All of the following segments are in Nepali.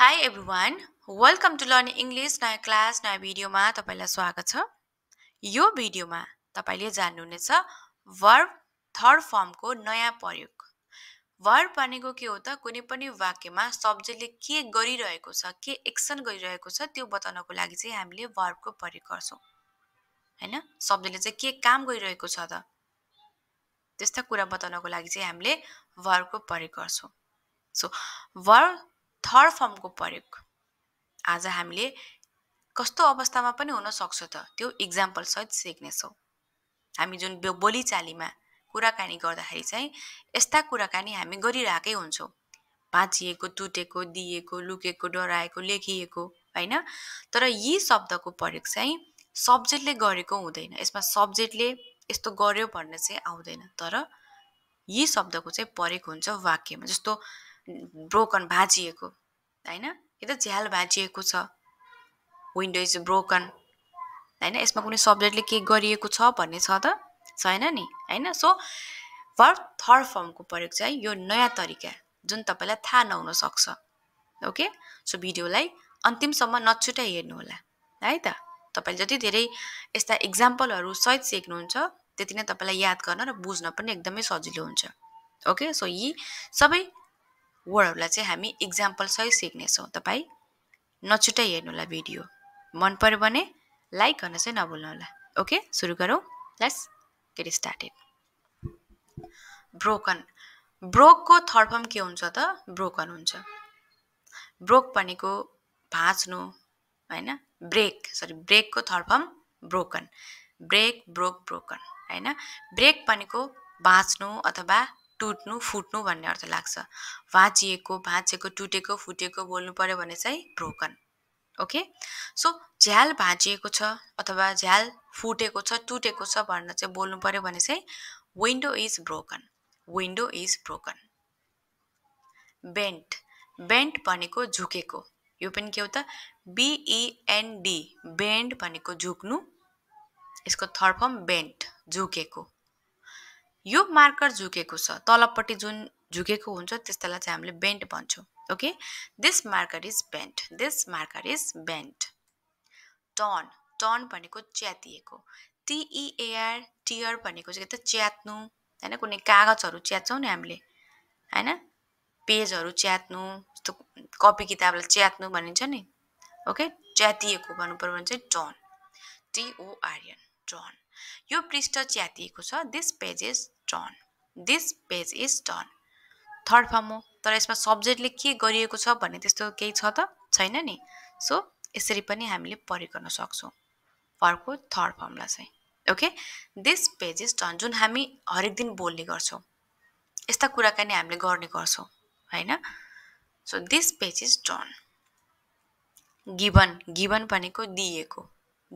High every one welcome to learn English नयाँ क्लास नयाँ भिडियोमा तपाईँलाई स्वागत छ यो भिडियोमा तपाईँले जान्नुहुनेछ वर्ब थर्ड फर्मको नयाँ प्रयोग वर्ब भनेको के हो त कुनै पनि वाक्यमा सब्जेक्टले के गरिरहेको छ के एक्सन गरिरहेको छ त्यो बताउनको लागि चाहिँ हामीले वर्बको प्रयोग गर्छौँ होइन सब्जेक्टले चाहिँ के काम गरिरहेको छ त त्यस्ता कुरा बताउनको लागि चाहिँ हामीले वर्बको प्रयोग गर्छौँ सो वर्ब थर्ड फर्मको प्रयोग आज हामीले कस्तो अवस्थामा पनि हुनसक्छ त त्यो इक्जाम्पलसहित सिक्नेछौँ हामी जुन बोलीचालीमा कुराकानी गर्दाखेरि चाहिँ यस्ता कुराकानी हामी गरिरहेकै हुन्छौँ भाँचिएको टुटेको दिएको लुकेको डराएको लेखिएको होइन तर यी शब्दको प्रयोग चाहिँ सब्जेक्टले गरेको हुँदैन यसमा सब्जेक्टले यस्तो गर्यो भन्ने चाहिँ आउँदैन तर यी शब्दको चाहिँ प्रयोग हुन्छ वाक्यमा जस्तो ब्रोकन mhm. भाँचिएको होइन यो त झ्याल भाँचिएको छ विन्डो इज ब्रोकन होइन यसमा कुनै सब्जेक्टले के गरिएको छ भन्ने छ त छैन नि होइन सो फर थर्ड फर्मको प्रयोग चाहिँ यो नयाँ तरिका जुन तपाईँलाई थाहा नहुनसक्छ ओके सो भिडियोलाई अन्तिमसम्म हेर्नु हेर्नुहोला है त तपाईँले जति धेरै यस्ता इक्जाम्पलहरू सहित सिक्नुहुन्छ त्यति नै तपाईँलाई याद गर्न र बुझ्न पनि एकदमै सजिलो हुन्छ ओके सो यी सबै वर्डहरूलाई चाहिँ हामी इक्जाम्पल सही सिक्नेछौँ तपाईँ नछुट्टै हेर्नुहोला भिडियो मन पऱ्यो भने लाइक गर्न चाहिँ नभुल्नु होला ओके सुरु गरौँ लेट्स गेट स्टार्टेड ब्रोकन ब्रोकको थर्ड फर्म के हुन्छ त ब्रोकन हुन्छ ब्रोक भनेको भाँच्नु होइन ब्रेक सरी ब्रेकको third form broken break broke broken होइन ब्रेक भनेको भाँच्नु अथवा टुट्नु फुट्नु भन्ने अर्थ लाग्छ भाँचिएको भाँचेको टुटेको फुटेको बोल्नु पऱ्यो भने चाहिँ ब्रोकन ओके सो झ्याल भाँचिएको छ अथवा झ्याल फुटेको छ टुटेको छ भनेर चाहिँ बोल्नु पऱ्यो भने चाहिँ window is broken window is broken bent bent भनेको झुकेको यो पनि के हो त बिइएनडी बेन्ड e भनेको झुक्नु यसको थर्ड बेन्ट झुकेको यो मार्कर झुकेको छ तलपट्टि जुन झुकेको हुन्छ त्यस्तालाई चाहिँ हामीले बेन्ट भन्छौँ okay this marker is bent this marker is bent torn torn भनेको च्यातिएको टिइएआर टियर भनेको चाहिँ के त च्यात्नु होइन कुनै कागजहरू च्यात्छौँ नि हामीले होइन पेजहरू च्यात्नु जस्तो कपी किताबलाई च्यात्नु भनिन्छ नि ओके च्यातिएको भन्नु पऱ्यो भने चाहिँ टर्न टिओआरएन टर्न यो पृष्ठ च्यातिएको छ this page is done this page is torn third form हो तर यसमा सब्जेक्टले के गरिएको छ भन्ने त्यस्तो केही छ त छैन नि सो यसरी पनि हामीले परि गर्न सक्छौँ अर्को थर्ड फर्मलाई चाहिँ okay this page is turn जुन हामी हरेक दिन बोल्ने गर्छौँ यस्ता कुराकानी हामीले गर्ने गर्छौँ होइन so this page is done given given भनेको दिएको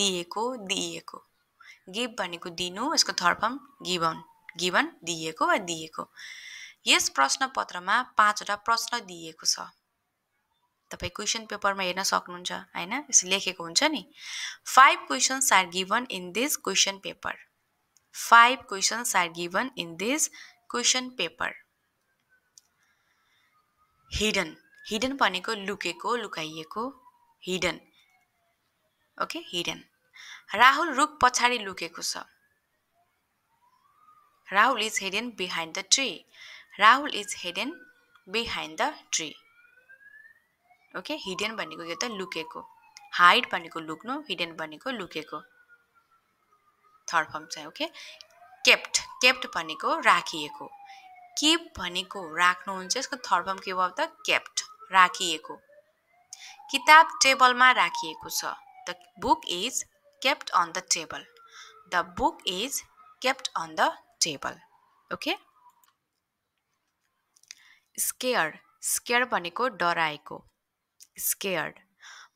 दिएको दिएको गिभ भनेको दिनु यसको थर्फम गिभन गिभन दिएको वा दिएको यस प्रश्नपत्रमा पाँचवटा प्रश्न दिएको छ तपाईँ क्वेसन पेपरमा हेर्न सक्नुहुन्छ होइन यसो लेखेको हुन्छ नि five questions are given in this question paper five questions are given in this question paper hidden hidden भनेको लुकेको लुकाइएको हिडन ओके हिडन राहुल रुख पछाडि लुकेको छ Rahul is hidden behind the tree Rahul is hidden behind the tree okay hidden भनेको यो त लुकेको हाइड भनेको लुक्नु हिडेन भनेको लुकेको थर्ड फर्म चाहिँ ओके केप्ट केप्ट भनेको राखिएको किप भनेको राख्नुहुन्छ यसको थर्ड फर्म के भयो त केप्ट राखिएको किताब टेबलमा राखिएको छ the book is kept on the table. The book is kept on the table. Okay? Scared. Scared भनेको डराएको. Scared.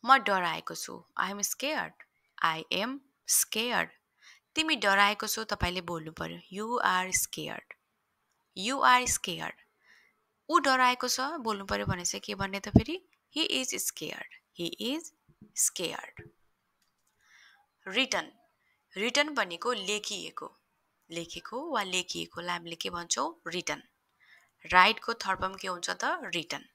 म डराएको छु. I am scared. I am scared. तिमी डराएको छौ तपाईँले बोल्नु पऱ्यो you're scared you're are scared ऊ डराएको छ बोल्नु पऱ्यो भने चाहिँ के भन्ने त फेरि he is scared he is scared written written भनेको लेखिएको लेखेको वा लेखिएकोलाई हामीले के भन्छौँ रिटन राइटको थर्पम के हुन्छ त रिटन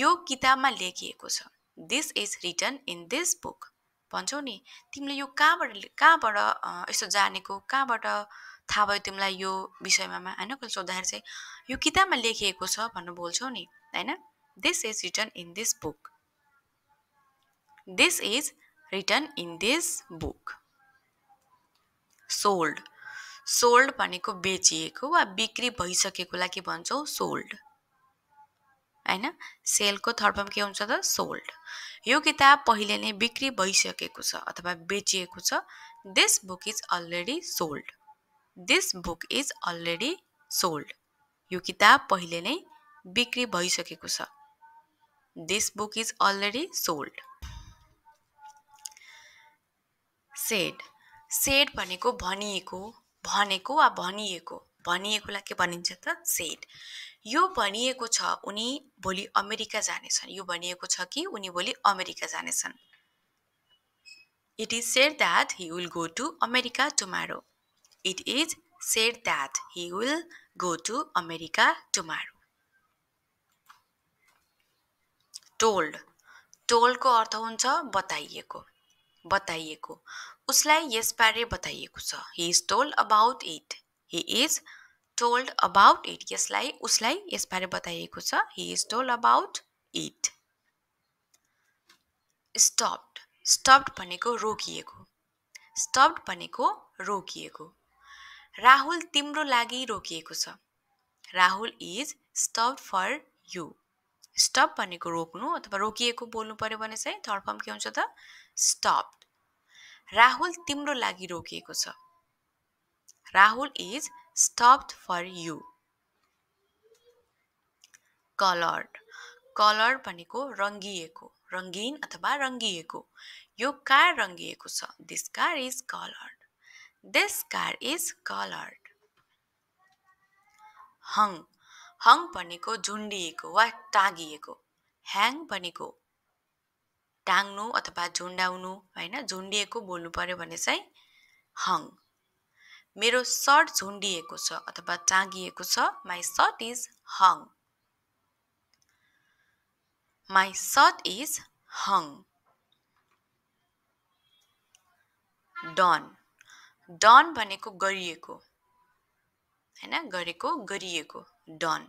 यो किताबमा लेखिएको छ this is written in this book भन्छौ नि तिमीले यो कहाँबाट कहाँबाट यसो जानेको कहाँबाट थाहा भयो तिमीलाई यो विषयमा होइन कसले सोद्धाखेरि चाहिँ यो किताबमा लेखिएको छ भनेर बोल्छौ नि होइन this is written in this book this is written in this book sold sold भनेको बेचिएको वा बिक्री भइसकेकोलाई के भन्छौँ सोल्ड होइन सेलको थर्ड फर्म के हुन्छ त सोल्ड यो किताब पहिले नै बिक्री भइसकेको छ अथवा बेचिएको छ this book is already sold this book is already sold यो किताब पहिले नै बिक्री भइसकेको छ this book is already sold said said भनेको भनिएको भनेको वा भनिएको भनिएकोलाई के भनिन्छ त सेड यो भनिएको छ उनी भोलि अमेरिका जानेछन् यो भनिएको छ कि उनी भोलि अमेरिका जानेछन् it is said that he will go to America tomorrow it is said that he will go to America tomorrow told टोल्डको अर्थ हुन्छ बताइएको बताइएको उसलाई यसबारे बताइएको छ he is told about it he is told about it यसलाई उसलाई यसबारे बताइएको छ he is told about it stopped stopped भनेको रोकिएको स्टप्ड भनेको रोकिएको राहुल तिम्रो लागि रोकिएको छ Rahul is stopped for you stop भनेको रोक्नु अथवा रोकिएको बोल्नु पऱ्यो भने चाहिँ थर्ड फर्म के हुन्छ त स्टप्ड राहुल तिम्रो लागि रोकिएको छ Rahul is stopped for you coloured colour भनेको रङ्गिएको रङ्गीन अथवा रङ्गिएको यो कार रङ्गिएको छ this car is coloured this car is coloured hung hung भनेको झुन्डिएको वा टाँगिएको ह्याङ भनेको टाङ्नु अथवा झुन्डाउनु होइन झुन्डिएको बोल्नु पऱ्यो भने चाहिँ हङ मेरो सर्ट झुन्डिएको छ अथवा टाँगिएको छ my shirt is hung my shirt is hung done done भनेको गरिएको होइन गरेको गरिएको डन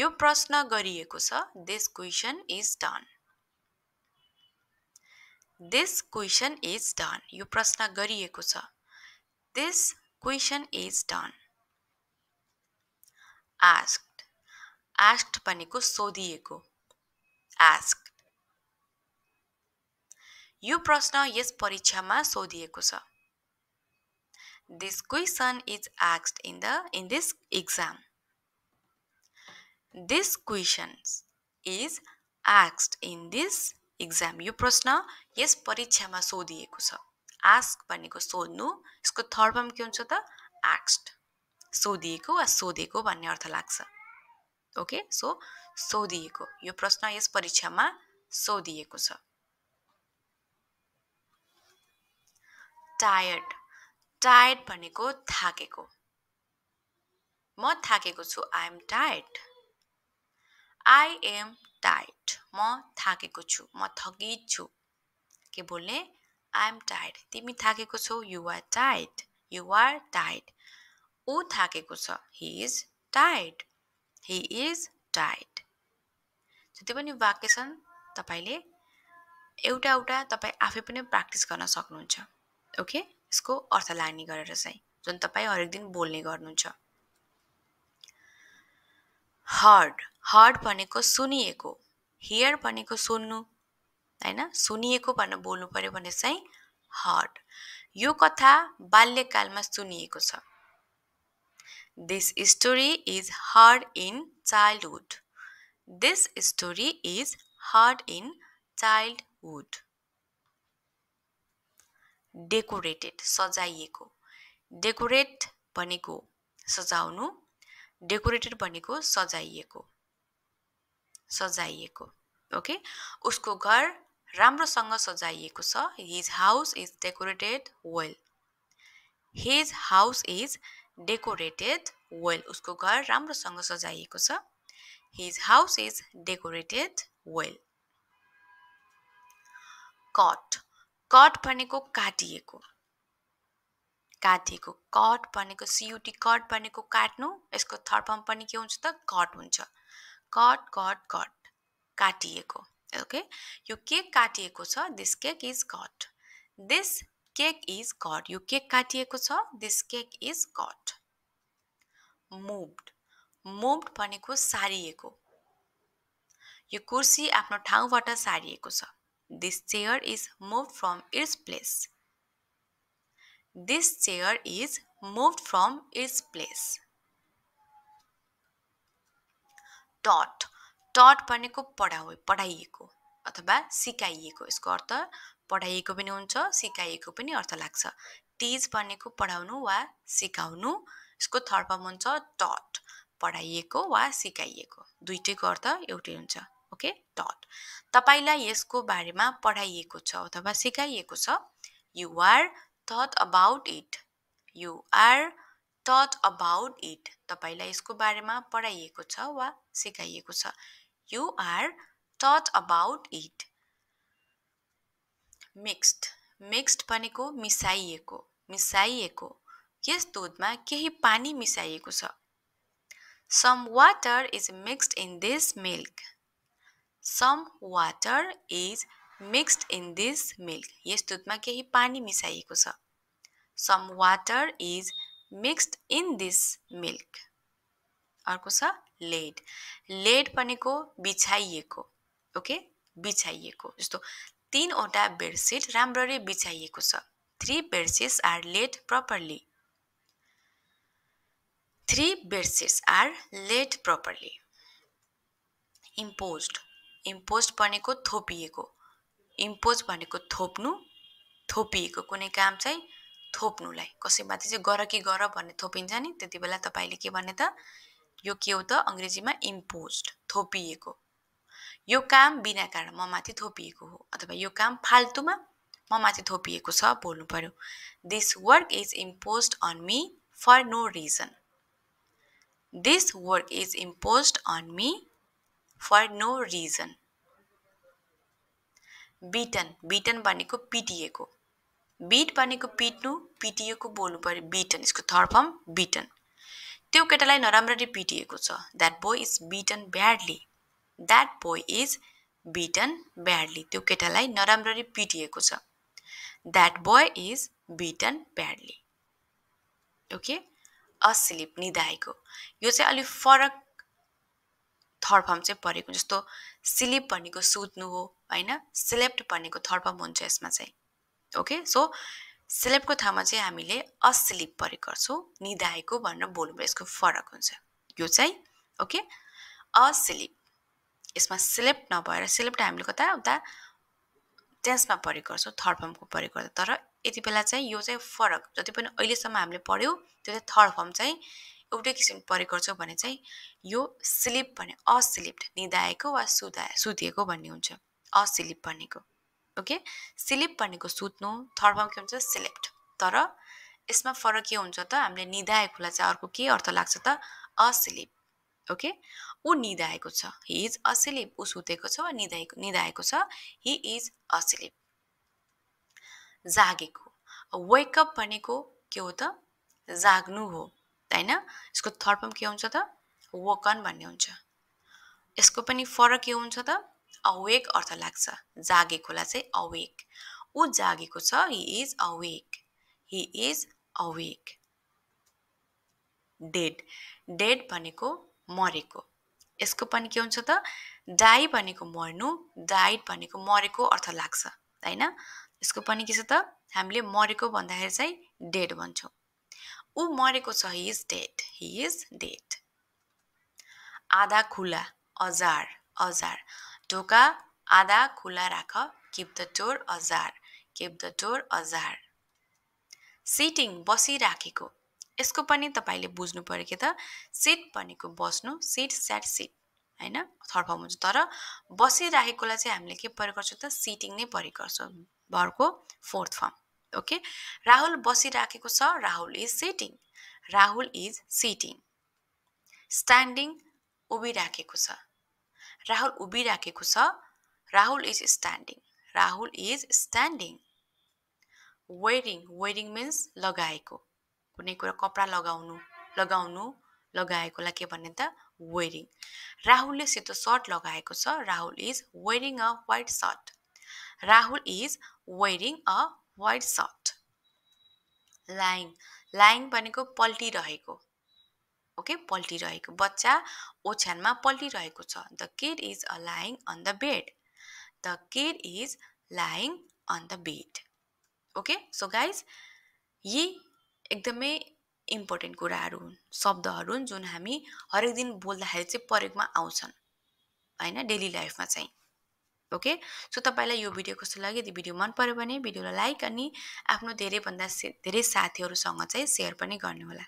यो प्रश्न गरिएको छ this question is done this question is done यो प्रश्न गरिएको छ this question is done asked asked भनेको सोधिएको आस्क्ड यो प्रश्न यस परीक्षामा सोधिएको छ this question is asked in the in this exam this question is asked in this exam यो प्रश्न यस परीक्षामा सोधिएको छ आस्क भनेको सोध्नु यसको थर्ड फर्म के हुन्छ त आक्स्ड सोधिएको वा सोधेको भन्ने अर्थ लाग्छ ओके सो सोधिएको यो प्रश्न यस परीक्षामा सोधिएको छ टायर्ड टायर्ड भनेको थाकेको म थाकेको छु I am tired I am tired म थाकेको छु म थकित छु के बोल्ने आई एम टायर्ड तिमी थाकेको छौ युआर टायर्ड युआर टायर्ड ऊ थाकेको छ he is tired he is tired जति पनि वाक्य छन् तपाईँले एउटा एउटा तपाईँ आफै पनि प्र्याक्टिस गर्न सक्नुहुन्छ ओके यसको अर्थ लाग्ने गरेर चाहिँ जुन तपाईँ हरेक दिन बोल्ने गर्नुहुन्छ हर्ड हर्ड भनेको सुनिएको हियर भनेको सुन्नु होइन सुनिएको भनेर बोल्नु पऱ्यो भने चाहिँ हर्ड यो कथा बाल्यकालमा सुनिएको छ this story is heard in childhood this story is heard in childhood decorated सजाइएको डेकोरेट भनेको सजाउनु डेकोरेटेड भनेको सजाइएको सजाइएको ओके उसको घर राम्रोसँग सजाइएको छ his house is decorated well his house is decorated well उसको घर राम्रोसँग सजाइएको छ his house is decorated well cut cut भनेको काटिएको काटिएको कट भनेको सियुटी कट भनेको काट्नु यसको थर्ड फर्म पनि के हुन्छ त कट हुन्छ कट कट कट काटिएको ओके यो केक काटिएको छ this cake is cut this cake is cut यो केक काटिएको छ this cake is cut moved moved भनेको सारिएको यो कुर्सी आफ्नो ठाउँबाट सारिएको छ This chair is moved from its place. This chair is moved from its place. टट टट भनेको पढाउ पढाइएको अथवा सिकाइएको यसको अर्थ पढाइएको पनि हुन्छ सिकाइएको पनि अर्थ लाग्छ टिच भनेको पढाउनु वा सिकाउनु यसको थर्ड फर्म हुन्छ टट पढाइएको वा सिकाइएको दुइटैको अर्थ एउटै हुन्छ ओके डट तपाईँलाई यसको बारेमा पढाइएको छ अथवा सिकाइएको छ you're taught about it you're taught about it तपाईँलाई यसको बारेमा पढाइएको छ वा सिकाइएको छ you're taught about it mixed mixed भनेको मिसाइएको मिसाइएको यस दुधमा केही पानी मिसाइएको छ some water is mixed in this milk some water is mixed in this milk यस दुधमा केही पानी मिसाइएको छ some water is mixed in this milk अर्को छ लेड लेड भनेको बिछाइएको ओके बिछाइएको जस्तो तिनवटा बेडसिट राम्ररी बिछाइएको छ three bedsheets are laid properly three bedsheets are laid properly imposed impose भनेको थोपिएको इम्पोज भनेको थोप्नु थोपिएको कुनै काम चाहिँ थोप्नुलाई कसैमाथि चाहिँ गर कि गर भन्ने थोपिन्छ नि त्यति बेला तपाईँले के भने त यो के हो त अङ्ग्रेजीमा इम्पोज थोपिएको यो काम बिना कारण म माथि थोपिएको हो अथवा यो काम फाल्तुमा म माथि थोपिएको छ बोल्नु पर्यो this work is impose on me for no reason this work is impose on me for no reason beaten beaten भनेको पिटिएको बिट भनेको पिट्नु पिटिएको बोल्नु पऱ्यो बिटन यसको थर्ड फर्म बिटन त्यो केटालाई नराम्ररी पिटिएको छ that boy is beaten badly that boy is beaten badly त्यो केटालाई नराम्ररी पिटिएको छ that boy is beaten badly okay asleep निधाएको यो चाहिँ अलिक फरक थर्ड फर्म चाहिँ परेको जस्तो सिलिप भनेको सुत्नु हो होइन सिलेप्ट भनेको थर्ड फर्म हुन्छ यसमा चाहिँ ओके सो सिलेप्टको ठाउँमा चाहिँ हामीले अस्लिप परेको गर्छौँ निधाएको भनेर बोल्नु यसको फरक हुन्छ यो चाहिँ ओके अस्लिप यसमा सिलेप्ट नभएर सिलेप्ट हामीले कता उता टेन्समा प्रयोग गर्छौँ थर्ड फर्मको प्रयोग गर्दा तर यति बेला चाहिँ यो चाहिँ फरक जति पनि अहिलेसम्म हामीले पढ्यौँ त्यो चाहिँ थर्ड फर्म चाहिँ एउटै किसिम परेको गर्छौँ भने चाहिँ यो स्लिप भने अस्लिप्ड निधाएको वा सुधा सुतिएको भन्ने हुन्छ अस्लिप भनेको ओके स्लिप भनेको सुत्नु थर्ड के हुन्छ सिलेप्ट तर यसमा फरक के हुन्छ त हामीले निधाएकोलाई चाहिँ अर्को के अर्थ लाग्छ त अस्लिप ओके ऊ निधाएको छ हि इज अस्लिप ऊ सुतेको छ वा निधाएको निधाएको छ हि इज अस्लिप जागेको वेकअप भनेको के हो त जाग्नु हो होइन यसको थर्ड फर्म के हुन्छ त वकन भन्ने हुन्छ यसको पनि फरक के हुन्छ त अवेक अर्थ लाग्छ जागेकोलाई चाहिँ अवेक ऊ जागेको छ he is awake he is awake dead dead भनेको मरेको यसको पनि के हुन्छ त डाई भनेको मर्नु डाइट भनेको मरेको अर्थ लाग्छ होइन यसको पनि के छ त हामीले मरेको भन्दाखेरि चाहिँ डेड भन्छौँ ऊ मरेको छ he is dead he is dead आधा खुला अजार अजार ढोका आधा खुला राख keep the door ajar keep the door ajar sitting बसिराखेको यसको पनि तपाईँले बुझ्नु पऱ्यो कि त सिट भनेको बस्नु सिट स्याट सिट होइन हुन्छ तर बसिराखेकोलाई चाहिँ हामीले के प्रयोग गर्छौँ त सिटिङ नै प्रयोग गर्छौँ भरको फोर्थ फर्म ओके राहुल बसिराखेको छ Rahul is sitting Rahul is sitting standing उभिराखेको छ राहुल उभिराखेको छ Rahul is standing Rahul is standing wearing wearing means लगाएको कुनै कुरा कपडा लगाउनु लगाउनु लगाएकोलाई के भन्ने त वेरिङ राहुलले सेतो सर्ट लगाएको छ Rahul is wearing a white shirt Rahul is wearing a white shirt lying lying भनेको पल्टिरहेको ओके पल्टिरहेको बच्चा ओछ्यानमा पल्टिरहेको छ the kid is a lying on the bed the kid is lying on the bed okay so guys यी एकदमै इम्पोर्टेन्ट कुराहरू हुन् शब्दहरू हुन् जुन हामी हरेक दिन बोल्दाखेरि चाहिँ प्रयोगमा आउँछन् होइन डेली लाइफमा चाहिँ ओके सो तपाईँलाई यो भिडियो कस्तो लाग्यो यदि भिडियो मन पऱ्यो भने भिडियोलाई लाइक अनि आफ्नो धेरैभन्दा धेरै साथीहरूसँग चाहिँ सेयर पनि गर्नुहोला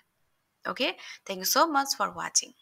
okay thank you so much for watching